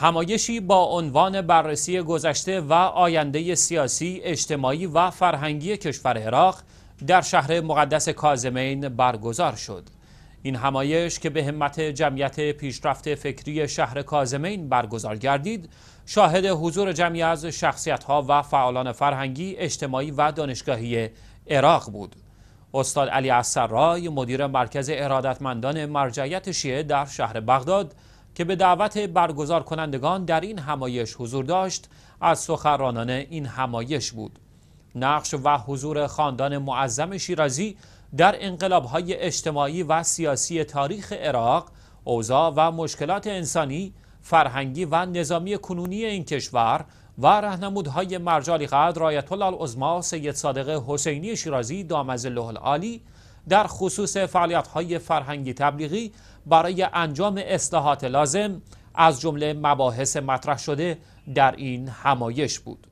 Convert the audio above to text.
همایشی با عنوان بررسی گذشته و آینده سیاسی، اجتماعی و فرهنگی کشور عراق در شهر مقدس کازمین برگزار شد. این همایش که به همت جمعیت پیشرفت فکری شهر کازمین برگزار گردید، شاهد حضور جمعی از شخصیت‌ها و فعالان فرهنگی، اجتماعی و دانشگاهی عراق بود. استاد علی اصرای مدیر مرکز ارادتمندان مرجعیت شیعه در شهر بغداد که به دعوت برگزار کنندگان در این همایش حضور داشت از سخرانان این همایش بود نقش و حضور خاندان معظم شیرازی در انقلابهای اجتماعی و سیاسی تاریخ عراق اوضاع و مشکلات انسانی فرهنگی و نظامی کنونی این کشور و رهنمودهای مرجالی قدر آیت الله العظما سید صادق حسینی شیرازی دامز الله العالی در خصوص فعالیت های فرهنگی تبلیغی برای انجام اصلاحات لازم از جمله مباحث مطرح شده در این همایش بود